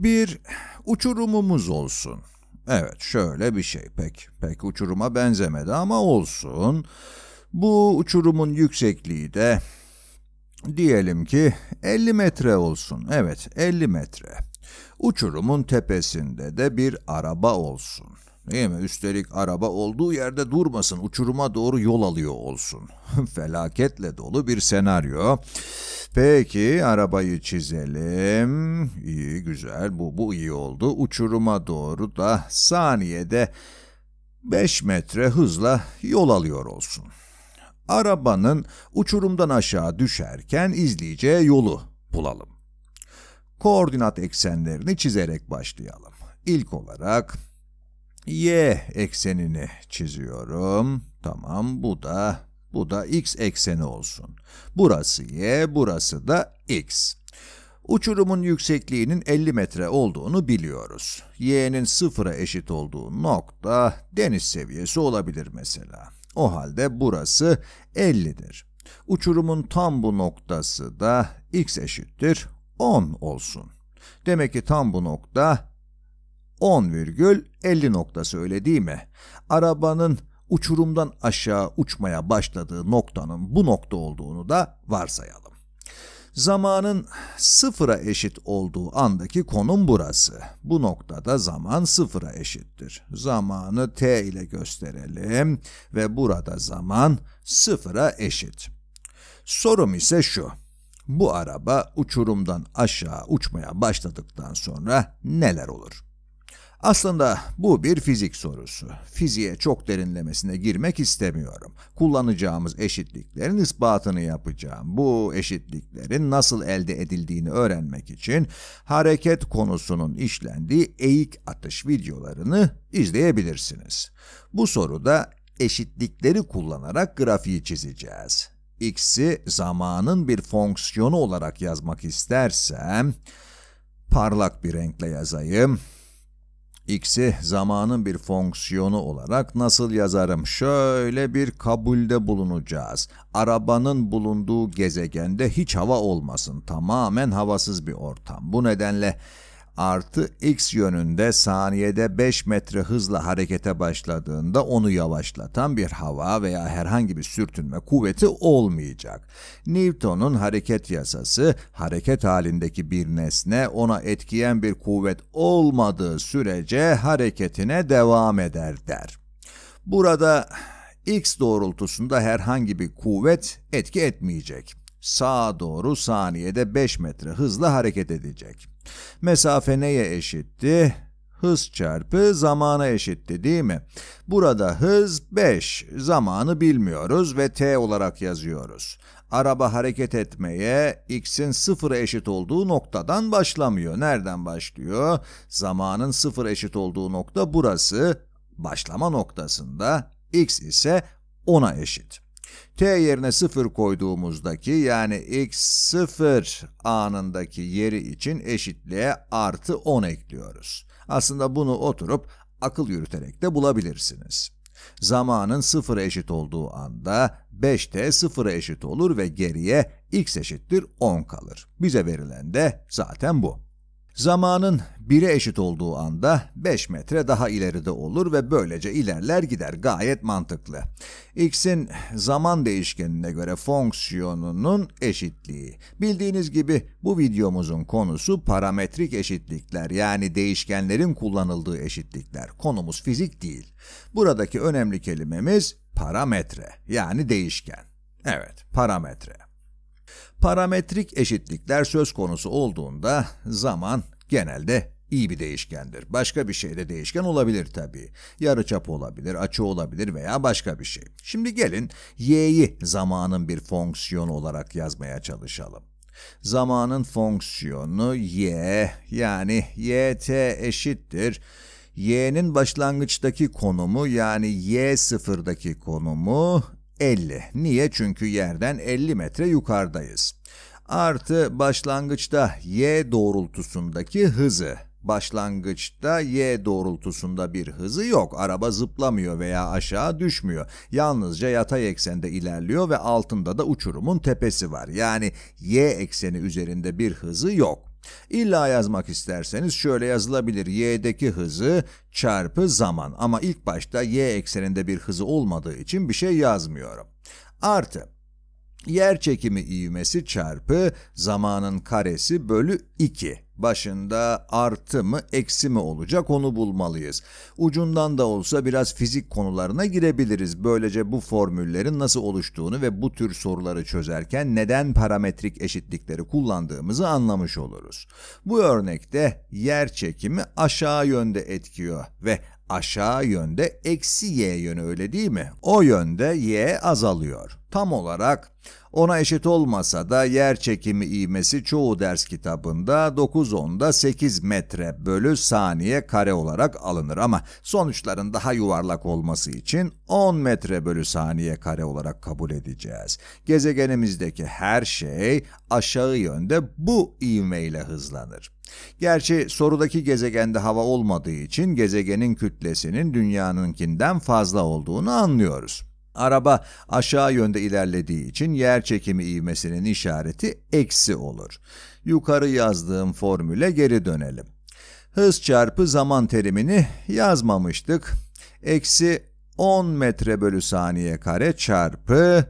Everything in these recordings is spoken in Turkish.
bir uçurumumuz olsun. Evet şöyle bir şey pek pek uçuruma benzemedi ama olsun. Bu uçurumun yüksekliği de diyelim ki 50 metre olsun. Evet 50 metre. Uçurumun tepesinde de bir araba olsun. Değil mi? Üstelik araba olduğu yerde durmasın, uçuruma doğru yol alıyor olsun. Felaketle dolu bir senaryo. Peki arabayı çizelim. İyi güzel bu, bu iyi oldu. Uçuruma doğru da saniyede 5 metre hızla yol alıyor olsun. Arabanın uçurumdan aşağı düşerken izleyeceği yolu bulalım. Koordinat eksenlerini çizerek başlayalım. İlk olarak y eksenini çiziyorum. Tamam bu da bu da x ekseni olsun. Burası y, burası da x. Uçurumun yüksekliğinin 50 metre olduğunu biliyoruz. y'nin sıfıra eşit olduğu nokta deniz seviyesi olabilir mesela. O halde burası 50'dir. Uçurumun tam bu noktası da x eşittir 10 olsun. Demek ki tam bu nokta 10,50 noktası öyle değil mi? Arabanın uçurumdan aşağı uçmaya başladığı noktanın bu nokta olduğunu da varsayalım. Zamanın sıfıra eşit olduğu andaki konum burası. Bu noktada zaman sıfıra eşittir. Zamanı t ile gösterelim ve burada zaman sıfıra eşit. Sorum ise şu. Bu araba uçurumdan aşağı uçmaya başladıktan sonra neler olur? Aslında bu bir fizik sorusu. Fiziğe çok derinlemesine girmek istemiyorum. Kullanacağımız eşitliklerin ispatını yapacağım. Bu eşitliklerin nasıl elde edildiğini öğrenmek için hareket konusunun işlendiği eğik atış videolarını izleyebilirsiniz. Bu soruda eşitlikleri kullanarak grafiği çizeceğiz. x'i zamanın bir fonksiyonu olarak yazmak istersem, parlak bir renkle yazayım x'i zamanın bir fonksiyonu olarak nasıl yazarım? Şöyle bir kabulde bulunacağız. Arabanın bulunduğu gezegende hiç hava olmasın. Tamamen havasız bir ortam. Bu nedenle artı x yönünde saniyede 5 metre hızla harekete başladığında onu yavaşlatan bir hava veya herhangi bir sürtünme kuvveti olmayacak. Newton'un hareket yasası, hareket halindeki bir nesne ona etkiyen bir kuvvet olmadığı sürece hareketine devam eder der. Burada x doğrultusunda herhangi bir kuvvet etki etmeyecek. Sağa doğru saniyede 5 metre hızla hareket edecek. Mesafe neye eşitti? Hız çarpı zamana eşitti değil mi? Burada hız 5, zamanı bilmiyoruz ve t olarak yazıyoruz. Araba hareket etmeye x'in sıfıra eşit olduğu noktadan başlamıyor. Nereden başlıyor? Zamanın sıfıra eşit olduğu nokta burası. Başlama noktasında x ise 10'a eşit t yerine 0 koyduğumuzdaki yani x0 anındaki yeri için eşitliğe artı 10 ekliyoruz. Aslında bunu oturup akıl yürüterek de bulabilirsiniz. Zamanın 0'a eşit olduğu anda 5t 0'a eşit olur ve geriye x eşittir 10 kalır. Bize verilen de zaten bu. Zamanın 1'e eşit olduğu anda 5 metre daha ileride olur ve böylece ilerler gider gayet mantıklı. X'in zaman değişkenine göre fonksiyonunun eşitliği. Bildiğiniz gibi bu videomuzun konusu parametrik eşitlikler yani değişkenlerin kullanıldığı eşitlikler. Konumuz fizik değil. Buradaki önemli kelimemiz parametre yani değişken. Evet parametre. Parametrik eşitlikler söz konusu olduğunda zaman genelde iyi bir değişkendir. Başka bir şey de değişken olabilir tabii. Yarıçap olabilir, açı olabilir veya başka bir şey. Şimdi gelin y'yi zamanın bir fonksiyonu olarak yazmaya çalışalım. Zamanın fonksiyonu y yani yt eşittir y'nin başlangıçtaki konumu yani y sıfırdaki konumu 50. Niye? Çünkü yerden 50 metre yukarıdayız. Artı başlangıçta y doğrultusundaki hızı. Başlangıçta y doğrultusunda bir hızı yok. Araba zıplamıyor veya aşağı düşmüyor. Yalnızca yatay eksende ilerliyor ve altında da uçurumun tepesi var. Yani y ekseni üzerinde bir hızı yok. İlla yazmak isterseniz şöyle yazılabilir. Y'deki hızı çarpı zaman ama ilk başta y ekseninde bir hızı olmadığı için bir şey yazmıyorum. Artı Yer çekimi ivmesi çarpı zamanın karesi bölü 2. Başında artı mı eksi mi olacak onu bulmalıyız. Ucundan da olsa biraz fizik konularına girebiliriz. Böylece bu formüllerin nasıl oluştuğunu ve bu tür soruları çözerken neden parametrik eşitlikleri kullandığımızı anlamış oluruz. Bu örnekte yer çekimi aşağı yönde etkiyor ve aşağı yönde eksi y yönü öyle değil mi? O yönde y azalıyor tam olarak ona eşit olmasa da yer çekimi ivmesi çoğu ders kitabında 9-10'da 8 metre bölü saniye kare olarak alınır ama sonuçların daha yuvarlak olması için 10 metre bölü saniye kare olarak kabul edeceğiz. Gezegenimizdeki her şey aşağı yönde bu ivmeyle hızlanır. Gerçi sorudaki gezegende hava olmadığı için gezegenin kütlesinin dünyanınkinden fazla olduğunu anlıyoruz. Araba aşağı yönde ilerlediği için yer çekimi ivmesinin işareti eksi olur. Yukarı yazdığım formüle geri dönelim. Hız çarpı zaman terimini yazmamıştık. Eksi 10 metre bölü saniye kare çarpı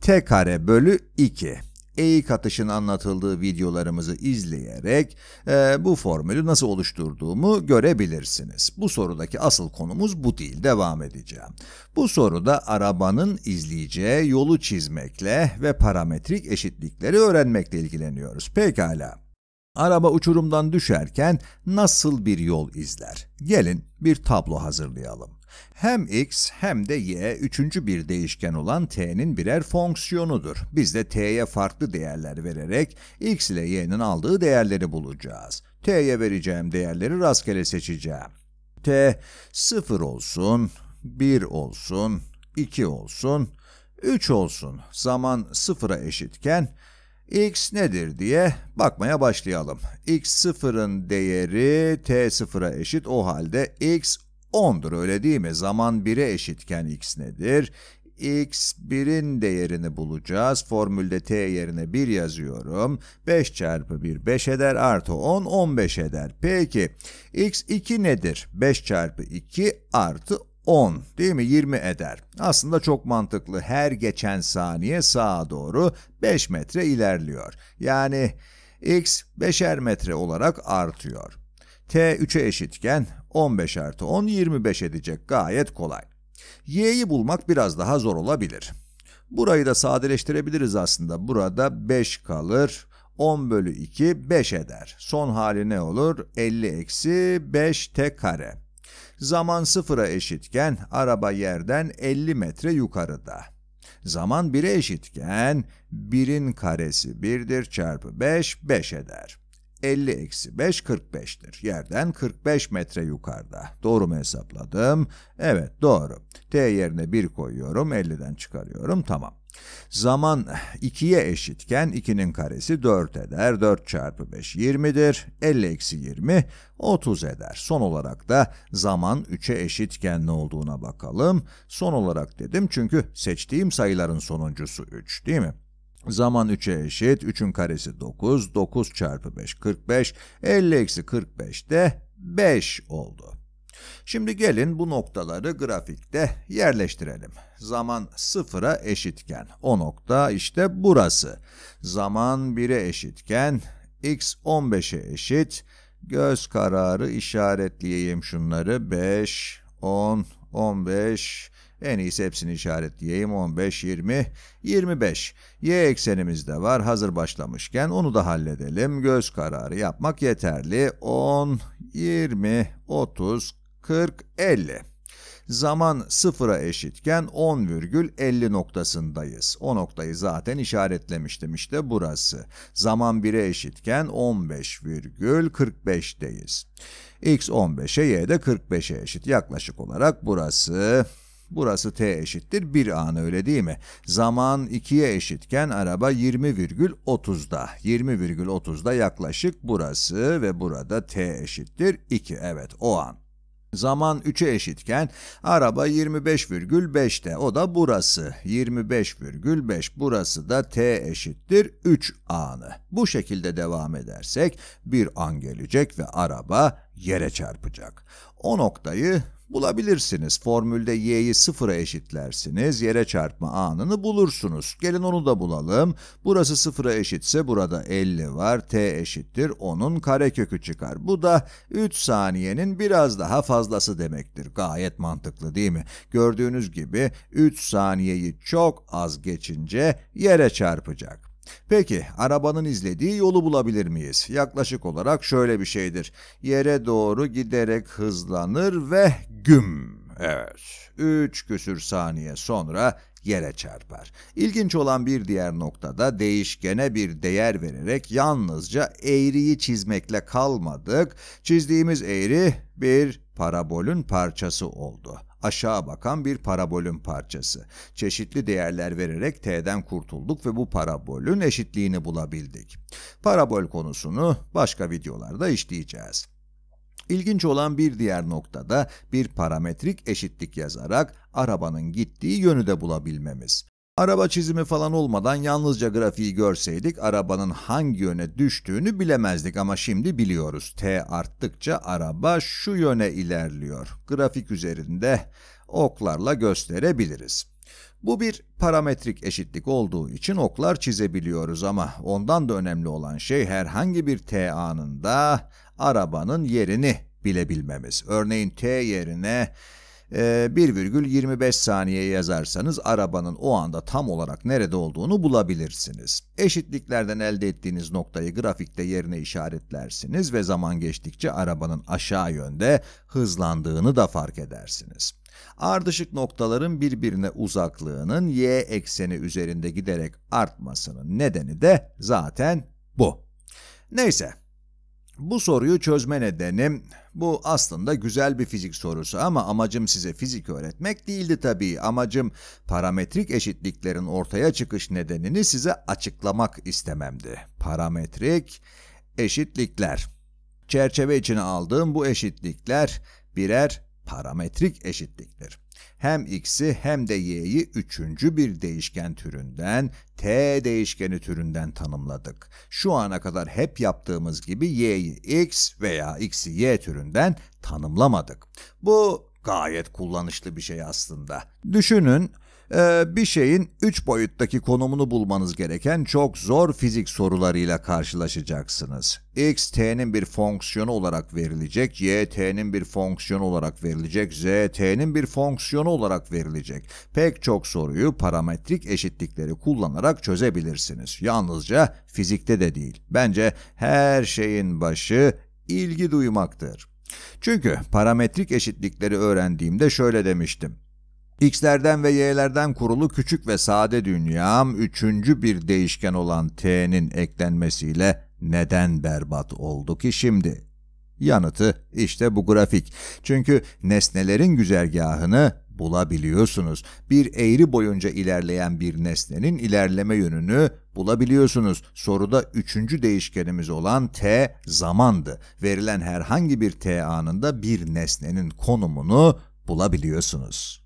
t kare bölü 2 eğik atışın anlatıldığı videolarımızı izleyerek e, bu formülü nasıl oluşturduğumu görebilirsiniz. Bu sorudaki asıl konumuz bu değil. Devam edeceğim. Bu soruda arabanın izleyeceği yolu çizmekle ve parametrik eşitlikleri öğrenmekle ilgileniyoruz. Pekala. Araba uçurumdan düşerken nasıl bir yol izler? Gelin bir tablo hazırlayalım. Hem x hem de y üçüncü bir değişken olan t'nin birer fonksiyonudur. Biz de t'ye farklı değerler vererek x ile y'nin aldığı değerleri bulacağız. t'ye vereceğim değerleri rastgele seçeceğim. t 0 olsun, 1 olsun, 2 olsun, 3 olsun. Zaman 0'a eşitken x nedir diye bakmaya başlayalım. x0'ın değeri t0'a eşit o halde x 10'dur öyle değil mi? Zaman 1'e eşitken x nedir? x 1'in değerini bulacağız. Formülde t yerine 1 yazıyorum. 5 çarpı 1 5 eder artı 10 15 eder. Peki x 2 nedir? 5 çarpı 2 artı 10 değil mi 20 eder. Aslında çok mantıklı her geçen saniye sağa doğru 5 metre ilerliyor. Yani x 5'er metre olarak artıyor t 3'e eşitken 15 artı 10 25 edecek gayet kolay. y'yi bulmak biraz daha zor olabilir. Burayı da sadeleştirebiliriz aslında. Burada 5 kalır. 10 bölü 2 5 eder. Son hali ne olur? 50 eksi 5 t kare. Zaman sıfıra eşitken araba yerden 50 metre yukarıda. Zaman 1'e eşitken 1'in karesi 1'dir çarpı 5 5 eder. 50 eksi 5 45'tir. Yerden 45 metre yukarıda. Doğru mu hesapladım? Evet doğru. T yerine 1 koyuyorum 50'den çıkarıyorum tamam. Zaman 2'ye eşitken 2'nin karesi 4 eder. 4 çarpı 5 20'dir. 50 eksi 20 30 eder. Son olarak da zaman 3'e eşitken ne olduğuna bakalım. Son olarak dedim çünkü seçtiğim sayıların sonuncusu 3 değil mi? Zaman 3'e eşit, 3'ün karesi 9, 9 çarpı 5 45, 50 eksi 45 de 5 oldu. Şimdi gelin bu noktaları grafikte yerleştirelim. Zaman 0'a eşitken o nokta işte burası. Zaman 1'e eşitken x 15'e eşit. Göz kararı işaretleyeyim şunları 5, 10, 15, en iyisi hepsini işaretleyeyim. 15, 20, 25. Y eksenimiz de var. Hazır başlamışken onu da halledelim. Göz kararı yapmak yeterli. 10, 20, 30, 40, 50. Zaman sıfıra eşitken 10,50 noktasındayız. O noktayı zaten işaretlemiştim işte burası. Zaman 1'e eşitken 15,45'teyiz. x 15'e y de 45'e eşit yaklaşık olarak burası Burası t eşittir 1 an öyle değil mi? Zaman 2'ye eşitken araba 20,30'da. 20,30'da yaklaşık burası ve burada t eşittir 2. Evet o an. Zaman 3'e eşitken araba 25,5'te o da burası. 25,5 burası da t eşittir 3 anı. Bu şekilde devam edersek bir an gelecek ve araba yere çarpacak. O noktayı bulabilirsiniz. Formülde y'yi sıfıra eşitlersiniz. Yere çarpma anını bulursunuz. Gelin onu da bulalım. Burası sıfıra eşitse burada 50 var. t eşittir. Onun karekökü çıkar. Bu da 3 saniyenin biraz daha fazlası demektir. Gayet mantıklı değil mi? Gördüğünüz gibi 3 saniyeyi çok az geçince yere çarpacak. Peki arabanın izlediği yolu bulabilir miyiz? Yaklaşık olarak şöyle bir şeydir. Yere doğru giderek hızlanır ve güm. Evet. Üç küsür saniye sonra yere çarpar. İlginç olan bir diğer noktada değişkene bir değer vererek yalnızca eğriyi çizmekle kalmadık. Çizdiğimiz eğri bir parabolün parçası oldu aşağı bakan bir parabolün parçası. Çeşitli değerler vererek t'den kurtulduk ve bu parabolün eşitliğini bulabildik. Parabol konusunu başka videolarda işleyeceğiz. İlginç olan bir diğer noktada bir parametrik eşitlik yazarak arabanın gittiği yönü de bulabilmemiz. Araba çizimi falan olmadan yalnızca grafiği görseydik arabanın hangi yöne düştüğünü bilemezdik ama şimdi biliyoruz. T arttıkça araba şu yöne ilerliyor. Grafik üzerinde oklarla gösterebiliriz. Bu bir parametrik eşitlik olduğu için oklar çizebiliyoruz ama ondan da önemli olan şey herhangi bir t anında arabanın yerini bilebilmemiz. Örneğin t yerine 1,25 ee, saniye yazarsanız arabanın o anda tam olarak nerede olduğunu bulabilirsiniz. Eşitliklerden elde ettiğiniz noktayı grafikte yerine işaretlersiniz ve zaman geçtikçe arabanın aşağı yönde hızlandığını da fark edersiniz. Ardışık noktaların birbirine uzaklığının y ekseni üzerinde giderek artmasının nedeni de zaten bu. Neyse, bu soruyu çözme nedenim, bu aslında güzel bir fizik sorusu ama amacım size fizik öğretmek değildi tabii. Amacım parametrik eşitliklerin ortaya çıkış nedenini size açıklamak istememdi. Parametrik eşitlikler. Çerçeve içine aldığım bu eşitlikler birer parametrik eşitliktir hem x'i hem de y'yi üçüncü bir değişken türünden t değişkeni türünden tanımladık. Şu ana kadar hep yaptığımız gibi y'yi x veya x'i y türünden tanımlamadık. Bu gayet kullanışlı bir şey aslında. Düşünün ee, bir şeyin 3 boyuttaki konumunu bulmanız gereken çok zor fizik sorularıyla karşılaşacaksınız. X, t'nin bir fonksiyonu olarak verilecek, y, t'nin bir fonksiyonu olarak verilecek, z, t'nin bir fonksiyonu olarak verilecek. Pek çok soruyu parametrik eşitlikleri kullanarak çözebilirsiniz. Yalnızca fizikte de değil. Bence her şeyin başı ilgi duymaktır. Çünkü parametrik eşitlikleri öğrendiğimde şöyle demiştim. X'lerden ve Y'lerden kurulu küçük ve sade dünyam üçüncü bir değişken olan T'nin eklenmesiyle neden berbat oldu ki şimdi? Yanıtı işte bu grafik. Çünkü nesnelerin güzergahını bulabiliyorsunuz. Bir eğri boyunca ilerleyen bir nesnenin ilerleme yönünü bulabiliyorsunuz. Soruda üçüncü değişkenimiz olan t zamandı. Verilen herhangi bir t anında bir nesnenin konumunu bulabiliyorsunuz.